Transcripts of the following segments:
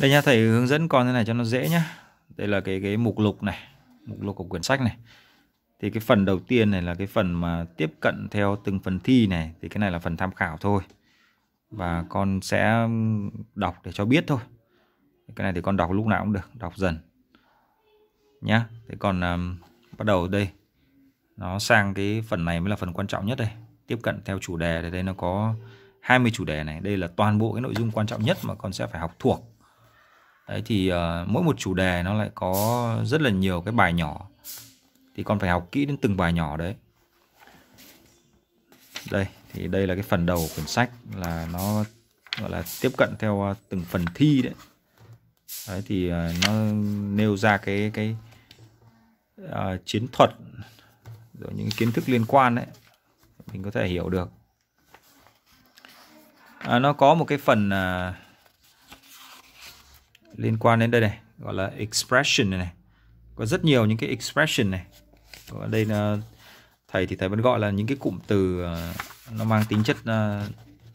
đây nha thầy hướng dẫn con thế này cho nó dễ nhá đây là cái cái mục lục này mục lục của quyển sách này thì cái phần đầu tiên này là cái phần mà tiếp cận theo từng phần thi này thì cái này là phần tham khảo thôi và con sẽ đọc để cho biết thôi cái này thì con đọc lúc nào cũng được đọc dần nhá thế còn um, bắt đầu đây nó sang cái phần này mới là phần quan trọng nhất đây tiếp cận theo chủ đề thì đây nó có 20 chủ đề này đây là toàn bộ cái nội dung quan trọng nhất mà con sẽ phải học thuộc đấy thì uh, mỗi một chủ đề nó lại có rất là nhiều cái bài nhỏ thì con phải học kỹ đến từng bài nhỏ đấy đây thì đây là cái phần đầu của quyển sách là nó gọi là tiếp cận theo ờ, từng phần thi đấy đấy thì uh, nó nêu ra cái cái uh, chiến thuật rồi những kiến thức liên quan đấy mình có thể hiểu được à, nó có một cái phần uh, liên quan đến đây này gọi là expression này, này. có rất nhiều những cái expression này ở đây là thầy thì thầy vẫn gọi là những cái cụm từ ờ, nó mang tính chất ờ,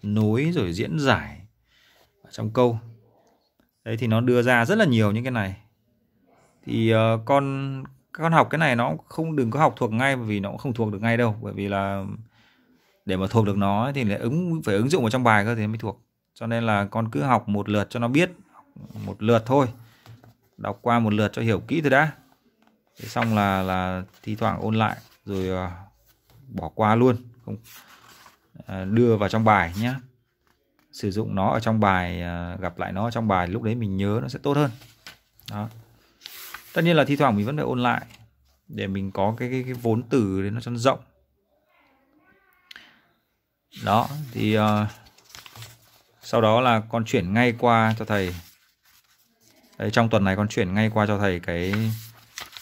nối rồi diễn giải trong câu đấy thì nó đưa ra rất là nhiều những cái này thì ờ, con con học cái này nó không đừng có học thuộc ngay vì nó cũng không thuộc được ngay đâu bởi vì là để mà thuộc được nó thì lại ứng phải ứng dụng vào trong bài cơ thì mới thuộc cho nên là con cứ học một lượt cho nó biết một lượt thôi đọc qua một lượt cho hiểu kỹ thôi đã thế xong là là thi thoảng ôn lại rồi uh, bỏ qua luôn không uh, đưa vào trong bài nhé sử dụng nó ở trong bài uh, gặp lại nó trong bài lúc đấy mình nhớ nó sẽ tốt hơn đó tất nhiên là thi thoảng mình vẫn phải ôn lại để mình có cái cái, cái vốn từ để nó cho nó rộng đó thì uh, sau đó là con chuyển ngay qua cho thầy đây, trong tuần này con chuyển ngay qua cho thầy cái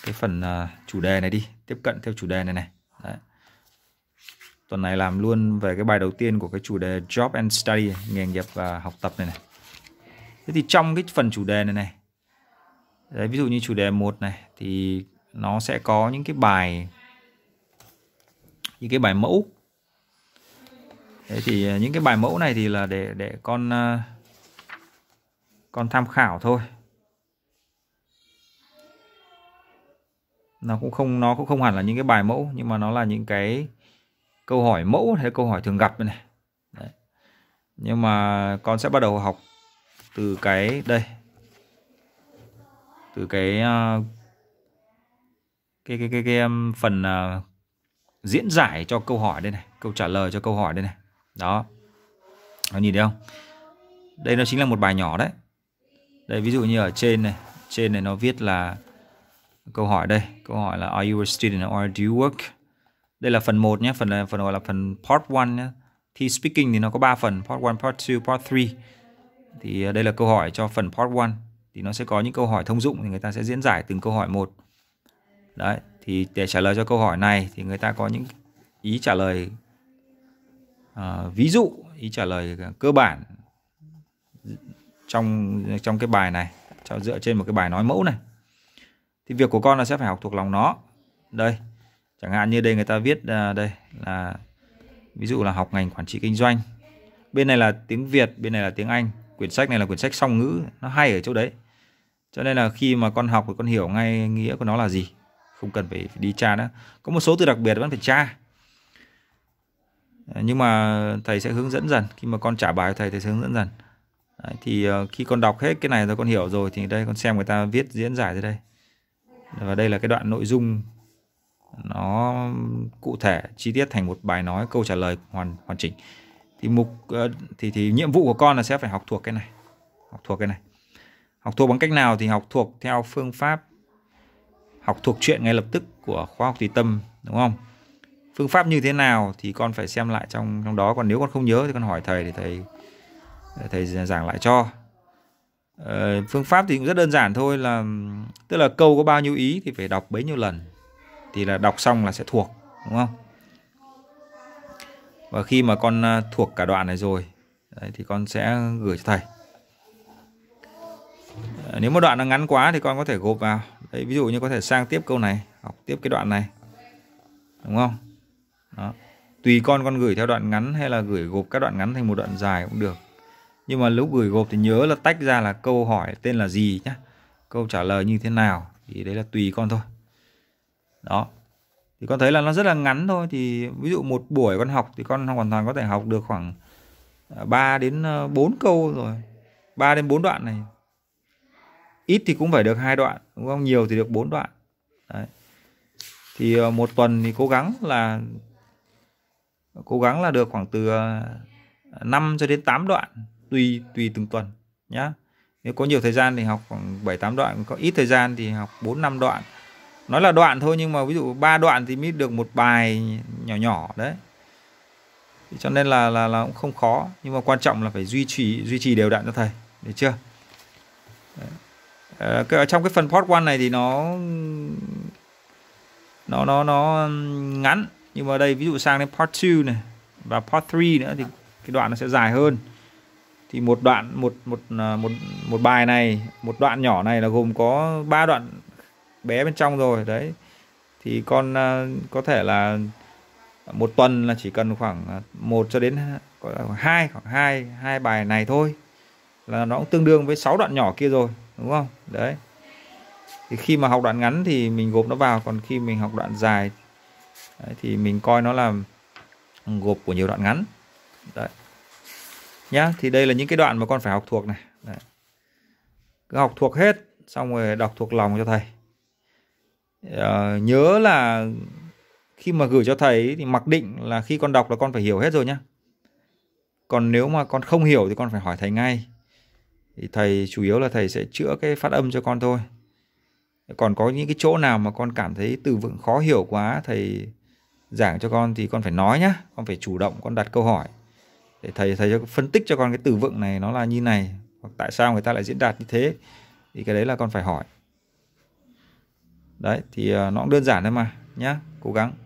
cái phần uh, chủ đề này đi tiếp cận theo chủ đề này này Đấy. tuần này làm luôn về cái bài đầu tiên của cái chủ đề job and study nghề nghiệp và học tập này này thế thì trong cái phần chủ đề này này Đấy, ví dụ như chủ đề 1 này thì nó sẽ có những cái bài những cái bài mẫu thế thì à, những cái bài mẫu này thì là để để con uh, con tham khảo thôi nó cũng không nó cũng không hẳn là những cái bài mẫu nhưng mà nó là những cái câu hỏi mẫu hay câu hỏi thường gặp này Đấy. nhưng mà con sẽ bắt đầu học từ cái đây từ cái uh, cái cái cái, cái um, phần ờ, diễn giải cho câu hỏi đây này câu trả lời cho câu hỏi đây này đó nó nhìn thấy không đây nó chính là một bài nhỏ đấy đây ví dụ như ở trên này trên này nó viết là câu hỏi đây câu hỏi là are you a student or do you work đây là phần 1 nhé phần là phần gọi là phần part 1 nhé thi speaking thì nó có 3 phần part 1 part 2 part 3 thì à, đây là câu hỏi cho phần part 1 thì nó sẽ có những câu hỏi thông dụng thì người ta sẽ diễn giải từng câu hỏi một đấy thì để trả lời cho câu hỏi này thì người ta có những ý trả lời uh, ví dụ ý trả lời à, cơ bản trong trong cái bài này dựa trên một cái bài nói mẫu này thì việc của con là sẽ phải học thuộc lòng nó đây chẳng hạn như đây người ta viết à, đây là ví dụ là học ngành quản trị kinh doanh bên này là tiếng Việt bên này là tiếng Anh quyển sách này là quyển sách song ngữ nó hay ở chỗ đấy cho nên là khi mà con học thì con hiểu ngay nghĩa của nó là gì không cần phải, phải đi tra nữa có một số từ đặc biệt vẫn phải tra ờ, nhưng mà thầy sẽ hướng dẫn dần khi mà con trả bài thầy thầy sẽ hướng dẫn dần Đấy, thì ờ, khi con đọc hết cái này rồi con hiểu rồi thì đây con xem người ta viết diễn giải thế đây và đây là cái đoạn nội dung nó cụ thể chi tiết thành một bài nói câu trả lời hoàn hoàn chỉnh thì mục ờ, thì thì nhiệm vụ của con là sẽ phải học thuộc cái này học thuộc cái này học thuộc bằng cách nào thì học thuộc theo phương pháp học thuộc chuyện ngay lập tức của khoa học tùy tâm đúng không phương pháp như thế nào thì con phải xem lại trong trong đó còn nếu con không nhớ thì con hỏi thầy thì thầy thầy giảng lại cho Ờ, phương pháp thì cũng rất đơn giản thôi là tức là câu có bao nhiêu ý thì phải đọc bấy nhiêu lần thì là đọc xong là sẽ thuộc đúng không và khi mà con à, thuộc cả đoạn này rồi đấy, thì con sẽ gửi cho thầy ờ, nếu một đoạn nó ngắn quá thì con có thể gộp vào đấy ví dụ như có thể sang tiếp câu này học tiếp cái đoạn này đúng không Đó. tùy con con gửi theo đoạn ngắn hay là gửi gộp các đoạn ngắn thành một đoạn dài cũng được nhưng mà lúc gửi gộp thì nhớ là tách ra là câu hỏi tên là gì nhá câu trả lời như thế nào thì đấy là tùy con thôi đó thì con thấy là nó rất là ngắn thôi thì ví dụ một buổi con học thì con hoàn toàn có thể học được khoảng 3 à, đến 4 ờ, câu rồi 3 đến 4 đoạn này ít thì cũng phải được hai đoạn đúng không nhiều thì được 4 đoạn đấy thì ờ, một tuần thì cố gắng là cố gắng là được khoảng từ 5 ờ, cho đến 8 đoạn tùy tùy từng tuần nhá nếu có nhiều thời gian thì học khoảng 7 8 đoạn có ít thời gian thì học 4 5 đoạn nói là đoạn thôi nhưng mà ví dụ ba đoạn thì mới được một bài nhỏ nhỏ đấy cho nên là là là cũng không khó nhưng mà quan trọng là phải duy trì duy trì đều đặn cho thầy được chưa à, cái, trong cái phần part one này thì nó nó nó nó ngắn nhưng mà đây ví dụ sang đến part 2 này và part 3 nữa thì cái đoạn nó sẽ dài hơn thì một đoạn một một à, một một bài này một đoạn nhỏ này là gồm có ba đoạn bé bên trong rồi đấy thì con à, có thể là một tuần là chỉ cần khoảng à, một cho đến khoảng hai khoảng hai hai bài này thôi là nó cũng tương đương với sáu đoạn nhỏ kia rồi đúng không đấy thì khi mà học đoạn ngắn thì mình gộp nó vào còn khi mình học đoạn dài đấy, thì mình coi nó là gộp của nhiều đoạn ngắn đấy nhá thì đây là những cái đoạn mà con phải học thuộc này Đấy. cứ học thuộc hết xong rồi đọc thuộc lòng cho thầy à, nhớ là khi mà gửi cho thầy thì mặc định là khi con đọc là con phải hiểu hết rồi nhá còn nếu mà con không hiểu thì con phải hỏi thầy ngay thì thầy chủ yếu là thầy sẽ chữa cái phát âm cho con thôi còn có những cái chỗ nào mà con cảm thấy từ vựng khó hiểu quá thầy giảng cho con thì con phải nói nhá con phải chủ động con đặt câu hỏi để thầy thầy phân tích cho con cái từ vựng này nó là như này hoặc tại sao người ta lại diễn đạt như thế thì cái đấy là con phải hỏi đấy thì ờ, nó cũng đơn giản thôi mà nhá cố gắng